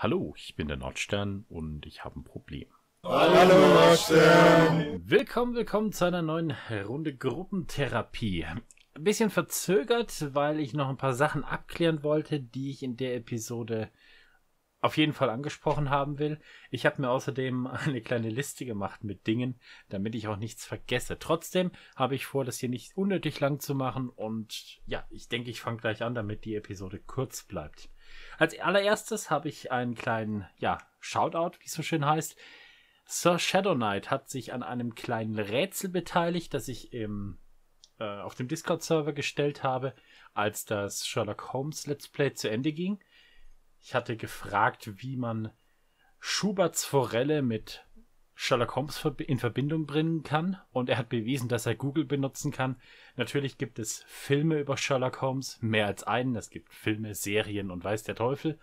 Hallo, ich bin der Nordstern und ich habe ein Problem. Hallo Nordstern! Willkommen, willkommen zu einer neuen Runde Gruppentherapie. Ein bisschen verzögert, weil ich noch ein paar Sachen abklären wollte, die ich in der Episode auf jeden Fall angesprochen haben will. Ich habe mir außerdem eine kleine Liste gemacht mit Dingen, damit ich auch nichts vergesse. Trotzdem habe ich vor, das hier nicht unnötig lang zu machen und ja, ich denke, ich fange gleich an, damit die Episode kurz bleibt. Als allererstes habe ich einen kleinen, ja, Shoutout, wie es so schön heißt. Sir Shadow Knight hat sich an einem kleinen Rätsel beteiligt, das ich im, äh, auf dem Discord-Server gestellt habe, als das Sherlock Holmes Let's Play zu Ende ging. Ich hatte gefragt, wie man Schuberts Forelle mit Sherlock Holmes in Verbindung bringen kann und er hat bewiesen, dass er Google benutzen kann Natürlich gibt es Filme über Sherlock Holmes, mehr als einen. Es gibt Filme, Serien und weiß der Teufel.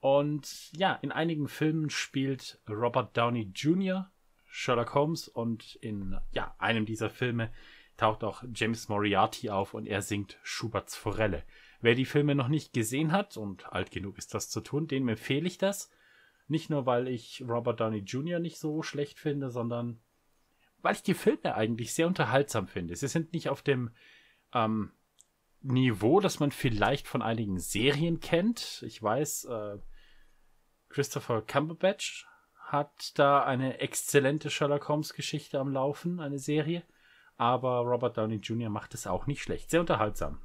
Und ja, in einigen Filmen spielt Robert Downey Jr. Sherlock Holmes und in ja, einem dieser Filme taucht auch James Moriarty auf und er singt Schuberts Forelle. Wer die Filme noch nicht gesehen hat und alt genug ist das zu tun, dem empfehle ich das. Nicht nur, weil ich Robert Downey Jr. nicht so schlecht finde, sondern weil ich die Filme eigentlich sehr unterhaltsam finde. Sie sind nicht auf dem ähm, Niveau, das man vielleicht von einigen Serien kennt. Ich weiß, äh, Christopher Cumberbatch hat da eine exzellente Sherlock Holmes Geschichte am Laufen, eine Serie. Aber Robert Downey Jr. macht es auch nicht schlecht. Sehr unterhaltsam.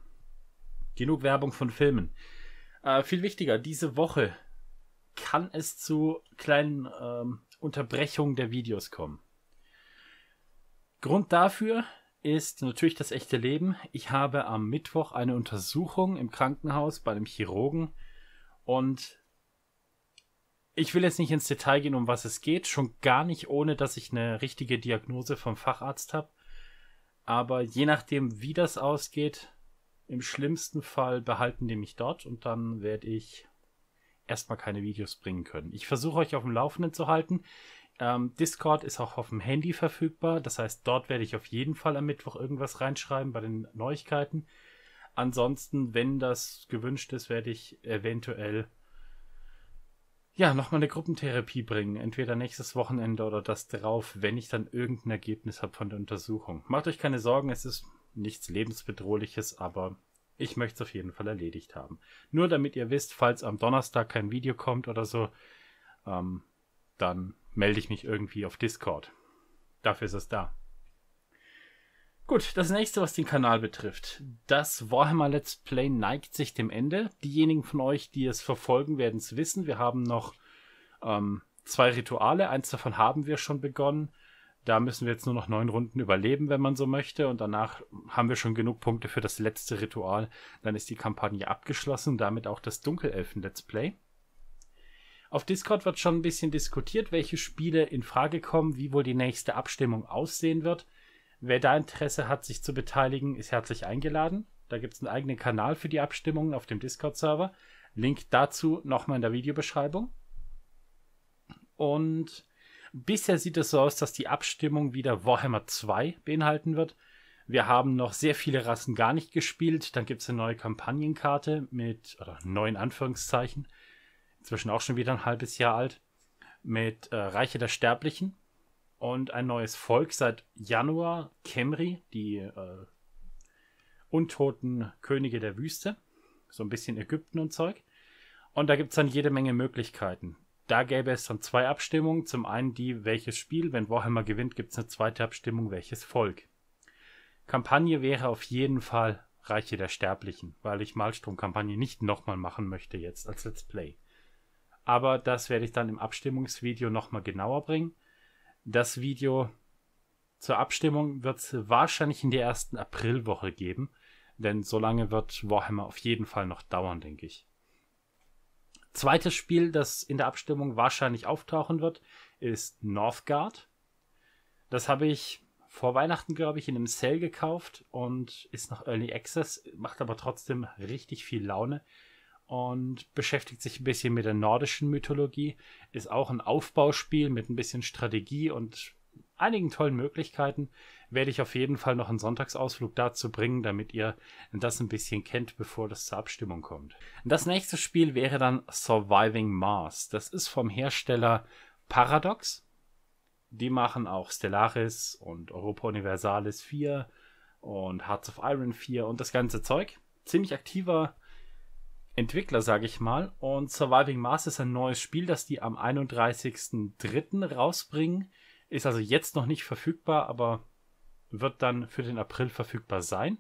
Genug Werbung von Filmen. Äh, viel wichtiger, diese Woche kann es zu kleinen ähm, Unterbrechungen der Videos kommen. Grund dafür ist natürlich das echte Leben. Ich habe am Mittwoch eine Untersuchung im Krankenhaus bei einem Chirurgen und ich will jetzt nicht ins Detail gehen, um was es geht, schon gar nicht, ohne dass ich eine richtige Diagnose vom Facharzt habe. Aber je nachdem, wie das ausgeht, im schlimmsten Fall behalten die mich dort und dann werde ich erstmal keine Videos bringen können. Ich versuche euch auf dem Laufenden zu halten. Ähm, Discord ist auch auf dem Handy verfügbar. Das heißt, dort werde ich auf jeden Fall am Mittwoch irgendwas reinschreiben bei den Neuigkeiten. Ansonsten, wenn das gewünscht ist, werde ich eventuell ja nochmal eine Gruppentherapie bringen. Entweder nächstes Wochenende oder das drauf, wenn ich dann irgendein Ergebnis habe von der Untersuchung. Macht euch keine Sorgen, es ist nichts lebensbedrohliches, aber ich möchte es auf jeden Fall erledigt haben. Nur damit ihr wisst, falls am Donnerstag kein Video kommt oder so, ähm, dann melde ich mich irgendwie auf Discord. Dafür ist es da. Gut, das nächste, was den Kanal betrifft. Das Warhammer Let's Play neigt sich dem Ende. Diejenigen von euch, die es verfolgen, werden es wissen. Wir haben noch ähm, zwei Rituale. Eins davon haben wir schon begonnen. Da müssen wir jetzt nur noch neun Runden überleben, wenn man so möchte. Und danach haben wir schon genug Punkte für das letzte Ritual. Dann ist die Kampagne abgeschlossen und damit auch das Dunkelelfen-Let's Play. Auf Discord wird schon ein bisschen diskutiert, welche Spiele in Frage kommen, wie wohl die nächste Abstimmung aussehen wird. Wer da Interesse hat, sich zu beteiligen, ist herzlich eingeladen. Da gibt es einen eigenen Kanal für die Abstimmungen auf dem Discord-Server. Link dazu nochmal in der Videobeschreibung. Und bisher sieht es so aus, dass die Abstimmung wieder Warhammer 2 beinhalten wird. Wir haben noch sehr viele Rassen gar nicht gespielt. Dann gibt es eine neue Kampagnenkarte mit, oder neuen Anführungszeichen, inzwischen auch schon wieder ein halbes Jahr alt, mit äh, Reiche der Sterblichen und ein neues Volk seit Januar, Kemri, die äh, untoten Könige der Wüste, so ein bisschen Ägypten und Zeug. Und da gibt es dann jede Menge Möglichkeiten. Da gäbe es dann zwei Abstimmungen. Zum einen die, welches Spiel, wenn Warhammer gewinnt, gibt es eine zweite Abstimmung, welches Volk. Kampagne wäre auf jeden Fall Reiche der Sterblichen, weil ich Malstrom-Kampagne nicht nochmal machen möchte jetzt als Let's Play aber das werde ich dann im Abstimmungsvideo nochmal genauer bringen. Das Video zur Abstimmung wird es wahrscheinlich in der ersten Aprilwoche geben, denn so lange wird Warhammer auf jeden Fall noch dauern, denke ich. Zweites Spiel, das in der Abstimmung wahrscheinlich auftauchen wird, ist Northgard. Das habe ich vor Weihnachten, glaube ich, in einem Sale gekauft und ist noch Early Access, macht aber trotzdem richtig viel Laune und beschäftigt sich ein bisschen mit der nordischen Mythologie. Ist auch ein Aufbauspiel mit ein bisschen Strategie und einigen tollen Möglichkeiten. Werde ich auf jeden Fall noch einen Sonntagsausflug dazu bringen, damit ihr das ein bisschen kennt, bevor das zur Abstimmung kommt. Das nächste Spiel wäre dann Surviving Mars. Das ist vom Hersteller Paradox. Die machen auch Stellaris und Europa Universalis 4 und Hearts of Iron 4 und das ganze Zeug. Ziemlich aktiver Entwickler, sage ich mal. Und Surviving Mars ist ein neues Spiel, das die am 31.03. rausbringen. Ist also jetzt noch nicht verfügbar, aber wird dann für den April verfügbar sein.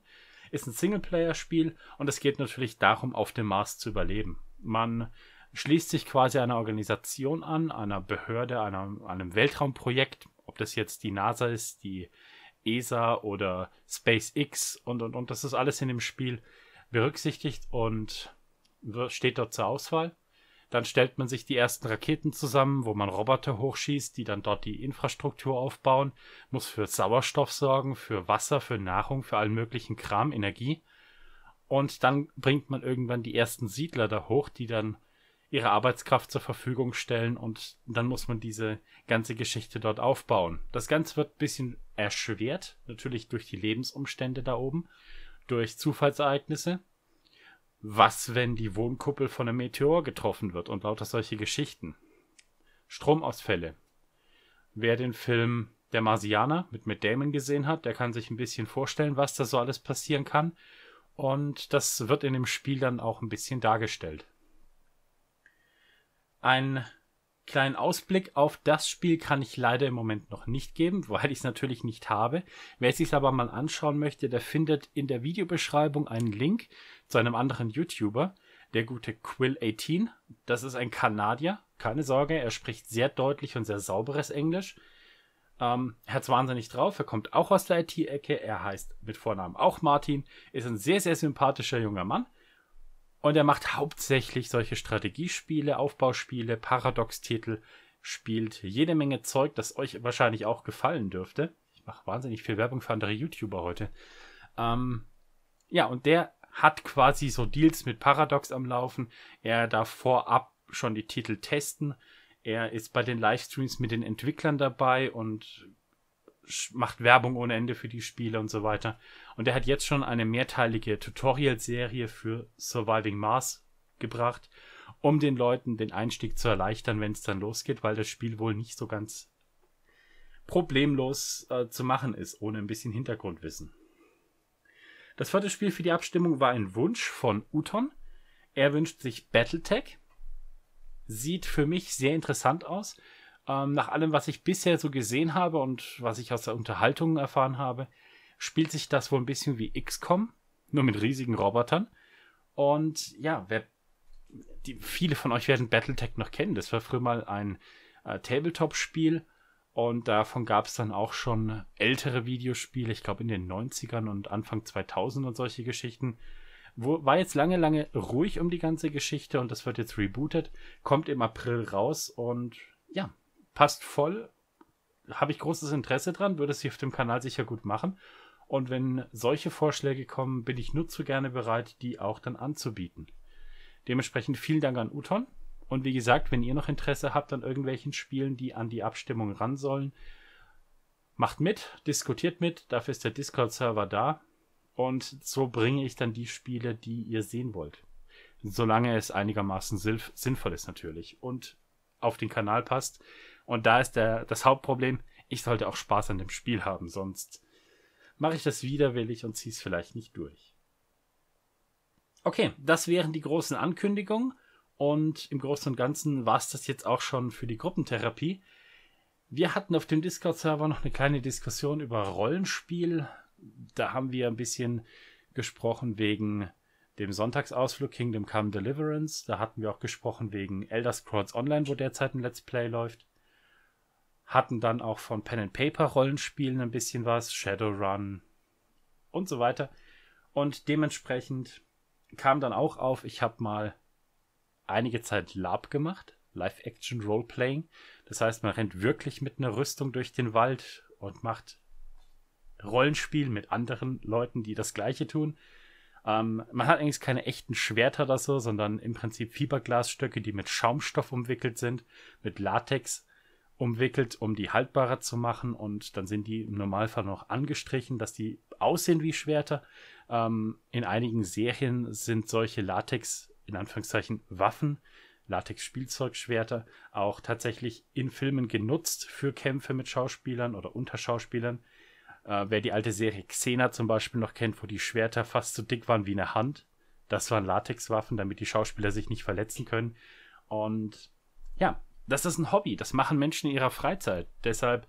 Ist ein Singleplayer-Spiel und es geht natürlich darum, auf dem Mars zu überleben. Man schließt sich quasi einer Organisation an, einer Behörde, einer, einem Weltraumprojekt, ob das jetzt die NASA ist, die ESA oder SpaceX und und und, das ist alles in dem Spiel berücksichtigt und steht dort zur Auswahl. Dann stellt man sich die ersten Raketen zusammen, wo man Roboter hochschießt, die dann dort die Infrastruktur aufbauen, muss für Sauerstoff sorgen, für Wasser, für Nahrung, für allen möglichen Kram, Energie. Und dann bringt man irgendwann die ersten Siedler da hoch, die dann ihre Arbeitskraft zur Verfügung stellen und dann muss man diese ganze Geschichte dort aufbauen. Das Ganze wird ein bisschen erschwert, natürlich durch die Lebensumstände da oben, durch Zufallsereignisse, was, wenn die Wohnkuppel von einem Meteor getroffen wird und lauter solche Geschichten. Stromausfälle. Wer den Film Der Marsianer mit Matt Damon gesehen hat, der kann sich ein bisschen vorstellen, was da so alles passieren kann. Und das wird in dem Spiel dann auch ein bisschen dargestellt. Ein kleinen Ausblick auf das Spiel kann ich leider im Moment noch nicht geben, weil ich es natürlich nicht habe. Wer es sich aber mal anschauen möchte, der findet in der Videobeschreibung einen Link zu einem anderen YouTuber, der gute Quill18. Das ist ein Kanadier, keine Sorge, er spricht sehr deutlich und sehr sauberes Englisch. Ähm, er wahnsinnig drauf, er kommt auch aus der IT-Ecke, er heißt mit Vornamen auch Martin, ist ein sehr, sehr sympathischer junger Mann und er macht hauptsächlich solche Strategiespiele, Aufbauspiele, Paradox-Titel, spielt jede Menge Zeug, das euch wahrscheinlich auch gefallen dürfte. Ich mache wahnsinnig viel Werbung für andere YouTuber heute. Ähm, ja, und der hat quasi so Deals mit Paradox am Laufen. Er darf vorab schon die Titel testen. Er ist bei den Livestreams mit den Entwicklern dabei und macht Werbung ohne Ende für die Spiele und so weiter. Und er hat jetzt schon eine mehrteilige Tutorial-Serie für Surviving Mars gebracht, um den Leuten den Einstieg zu erleichtern, wenn es dann losgeht, weil das Spiel wohl nicht so ganz problemlos äh, zu machen ist, ohne ein bisschen Hintergrundwissen. Das vierte Spiel für die Abstimmung war ein Wunsch von Uton. Er wünscht sich Battletech. Sieht für mich sehr interessant aus ähm, nach allem, was ich bisher so gesehen habe und was ich aus der Unterhaltung erfahren habe, spielt sich das wohl ein bisschen wie XCOM, nur mit riesigen Robotern. Und ja, wer, die, viele von euch werden Battletech noch kennen. Das war früher mal ein äh, Tabletop-Spiel. Und davon gab es dann auch schon ältere Videospiele, ich glaube in den 90ern und Anfang 2000 und solche Geschichten. Wo, war jetzt lange, lange ruhig um die ganze Geschichte und das wird jetzt rebootet, kommt im April raus und ja, passt voll, habe ich großes Interesse dran, würde es hier auf dem Kanal sicher gut machen. Und wenn solche Vorschläge kommen, bin ich nur zu gerne bereit, die auch dann anzubieten. Dementsprechend vielen Dank an Uton. Und wie gesagt, wenn ihr noch Interesse habt an irgendwelchen Spielen, die an die Abstimmung ran sollen, macht mit, diskutiert mit. Dafür ist der Discord-Server da. Und so bringe ich dann die Spiele, die ihr sehen wollt. Solange es einigermaßen sinnvoll ist natürlich und auf den Kanal passt. Und da ist der, das Hauptproblem, ich sollte auch Spaß an dem Spiel haben, sonst mache ich das widerwillig und ziehe es vielleicht nicht durch. Okay, das wären die großen Ankündigungen und im Großen und Ganzen war es das jetzt auch schon für die Gruppentherapie. Wir hatten auf dem Discord-Server noch eine kleine Diskussion über Rollenspiel. Da haben wir ein bisschen gesprochen wegen dem Sonntagsausflug Kingdom Come Deliverance. Da hatten wir auch gesprochen wegen Elder Scrolls Online, wo derzeit ein Let's Play läuft hatten dann auch von Pen and Paper Rollenspielen ein bisschen was, Shadowrun und so weiter. Und dementsprechend kam dann auch auf, ich habe mal einige Zeit Lab gemacht, Live-Action Roleplaying. Das heißt, man rennt wirklich mit einer Rüstung durch den Wald und macht Rollenspiel mit anderen Leuten, die das gleiche tun. Ähm, man hat eigentlich keine echten Schwerter oder so, sondern im Prinzip Fiberglasstöcke, die mit Schaumstoff umwickelt sind, mit Latex umwickelt, um die haltbarer zu machen und dann sind die im Normalfall noch angestrichen, dass die aussehen wie Schwerter. Ähm, in einigen Serien sind solche Latex, in Anführungszeichen, Waffen, Latex-Spielzeugschwerter, auch tatsächlich in Filmen genutzt für Kämpfe mit Schauspielern oder unter Schauspielern. Äh, wer die alte Serie Xena zum Beispiel noch kennt, wo die Schwerter fast so dick waren wie eine Hand, das waren Latexwaffen, damit die Schauspieler sich nicht verletzen können. Und ja, das ist ein Hobby, das machen Menschen in ihrer Freizeit. Deshalb,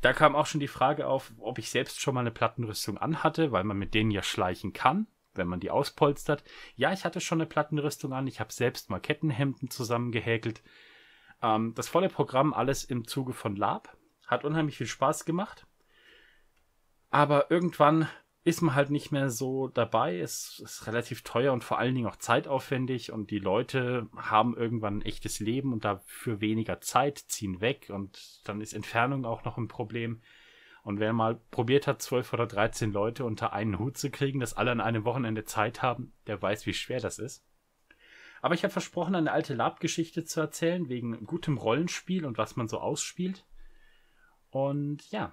da kam auch schon die Frage auf, ob ich selbst schon mal eine Plattenrüstung anhatte, weil man mit denen ja schleichen kann, wenn man die auspolstert. Ja, ich hatte schon eine Plattenrüstung an, ich habe selbst mal Kettenhemden zusammengehäkelt. Ähm, das volle Programm, alles im Zuge von Lab, hat unheimlich viel Spaß gemacht. Aber irgendwann ist man halt nicht mehr so dabei. Es ist relativ teuer und vor allen Dingen auch zeitaufwendig und die Leute haben irgendwann ein echtes Leben und dafür weniger Zeit, ziehen weg und dann ist Entfernung auch noch ein Problem. Und wer mal probiert hat, zwölf oder dreizehn Leute unter einen Hut zu kriegen, dass alle an einem Wochenende Zeit haben, der weiß, wie schwer das ist. Aber ich habe versprochen, eine alte Lab-Geschichte zu erzählen, wegen gutem Rollenspiel und was man so ausspielt. Und ja,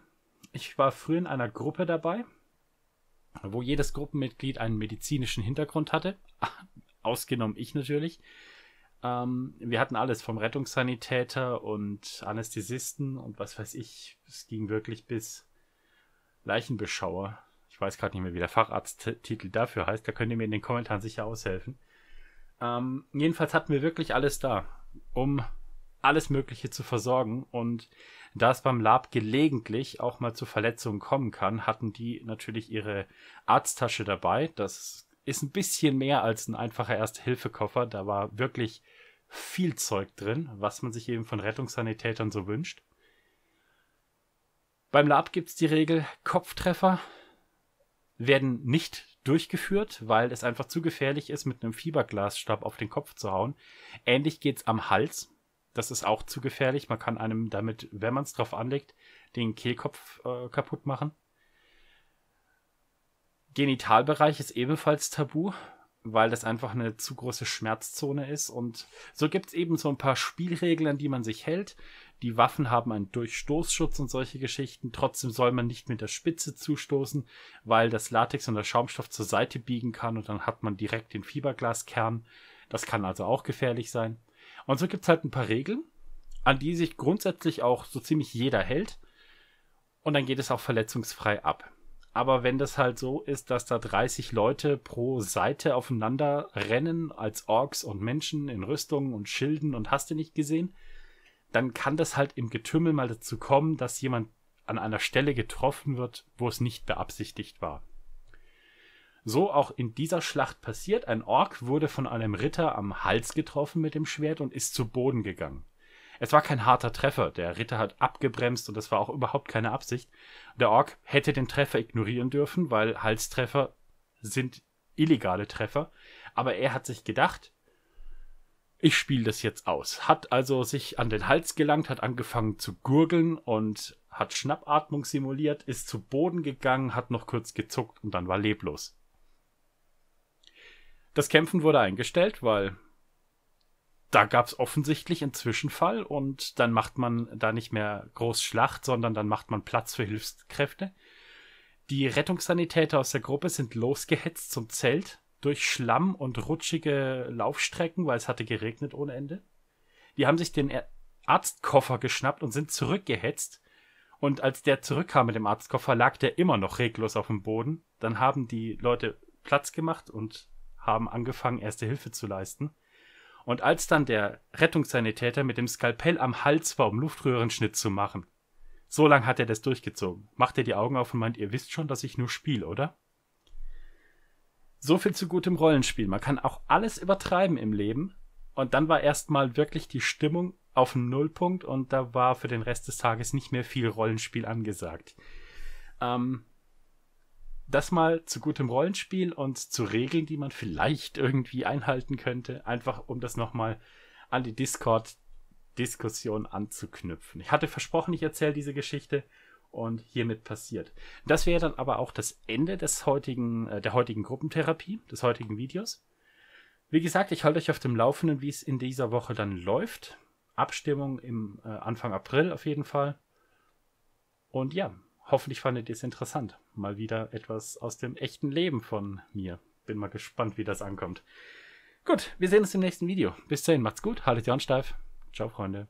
ich war früher in einer Gruppe dabei, wo jedes Gruppenmitglied einen medizinischen Hintergrund hatte, ausgenommen ich natürlich. Ähm, wir hatten alles vom Rettungssanitäter und Anästhesisten und was weiß ich. Es ging wirklich bis Leichenbeschauer. Ich weiß gerade nicht mehr, wie der Facharzttitel dafür heißt. Da könnt ihr mir in den Kommentaren sicher aushelfen. Ähm, jedenfalls hatten wir wirklich alles da, um alles Mögliche zu versorgen. Und da es beim Lab gelegentlich auch mal zu Verletzungen kommen kann, hatten die natürlich ihre Arzttasche dabei. Das ist ein bisschen mehr als ein einfacher Erste-Hilfe-Koffer. Da war wirklich viel Zeug drin, was man sich eben von Rettungssanitätern so wünscht. Beim Lab gibt es die Regel, Kopftreffer werden nicht durchgeführt, weil es einfach zu gefährlich ist, mit einem Fieberglasstab auf den Kopf zu hauen. Ähnlich geht's am Hals das ist auch zu gefährlich. Man kann einem damit, wenn man es drauf anlegt, den Kehlkopf äh, kaputt machen. Genitalbereich ist ebenfalls tabu, weil das einfach eine zu große Schmerzzone ist. Und so gibt es eben so ein paar Spielregeln, an die man sich hält. Die Waffen haben einen Durchstoßschutz und solche Geschichten. Trotzdem soll man nicht mit der Spitze zustoßen, weil das Latex und der Schaumstoff zur Seite biegen kann und dann hat man direkt den Fieberglaskern. Das kann also auch gefährlich sein. Und so gibt es halt ein paar Regeln, an die sich grundsätzlich auch so ziemlich jeder hält. Und dann geht es auch verletzungsfrei ab. Aber wenn das halt so ist, dass da 30 Leute pro Seite aufeinander rennen, als Orks und Menschen in Rüstungen und Schilden und hast du nicht gesehen, dann kann das halt im Getümmel mal dazu kommen, dass jemand an einer Stelle getroffen wird, wo es nicht beabsichtigt war. So auch in dieser Schlacht passiert. Ein Ork wurde von einem Ritter am Hals getroffen mit dem Schwert und ist zu Boden gegangen. Es war kein harter Treffer. Der Ritter hat abgebremst und das war auch überhaupt keine Absicht. Der Ork hätte den Treffer ignorieren dürfen, weil Halstreffer sind illegale Treffer. Aber er hat sich gedacht, ich spiele das jetzt aus. Hat also sich an den Hals gelangt, hat angefangen zu gurgeln und hat Schnappatmung simuliert, ist zu Boden gegangen, hat noch kurz gezuckt und dann war leblos das Kämpfen wurde eingestellt, weil da gab es offensichtlich einen Zwischenfall und dann macht man da nicht mehr groß Schlacht, sondern dann macht man Platz für Hilfskräfte. Die Rettungssanitäter aus der Gruppe sind losgehetzt zum Zelt durch Schlamm und rutschige Laufstrecken, weil es hatte geregnet ohne Ende. Die haben sich den Arztkoffer geschnappt und sind zurückgehetzt. Und als der zurückkam mit dem Arztkoffer, lag der immer noch reglos auf dem Boden. Dann haben die Leute Platz gemacht und haben angefangen, erste Hilfe zu leisten. Und als dann der Rettungssanitäter mit dem Skalpell am Hals war, um Luftröhrenschnitt zu machen, so lang hat er das durchgezogen. Macht er die Augen auf und meint, ihr wisst schon, dass ich nur spiele, oder? So viel zu gutem Rollenspiel. Man kann auch alles übertreiben im Leben. Und dann war erstmal wirklich die Stimmung auf dem Nullpunkt und da war für den Rest des Tages nicht mehr viel Rollenspiel angesagt. Ähm, das mal zu gutem Rollenspiel und zu Regeln, die man vielleicht irgendwie einhalten könnte, einfach um das nochmal an die Discord-Diskussion anzuknüpfen. Ich hatte versprochen, ich erzähle diese Geschichte und hiermit passiert. Das wäre dann aber auch das Ende des heutigen, äh, der heutigen Gruppentherapie, des heutigen Videos. Wie gesagt, ich halte euch auf dem Laufenden, wie es in dieser Woche dann läuft. Abstimmung im äh, Anfang April auf jeden Fall. Und ja, hoffentlich fandet ihr es interessant. Mal wieder etwas aus dem echten Leben von mir. Bin mal gespannt, wie das ankommt. Gut, wir sehen uns im nächsten Video. Bis dahin, macht's gut, haltet die Ohren steif. Ciao, Freunde.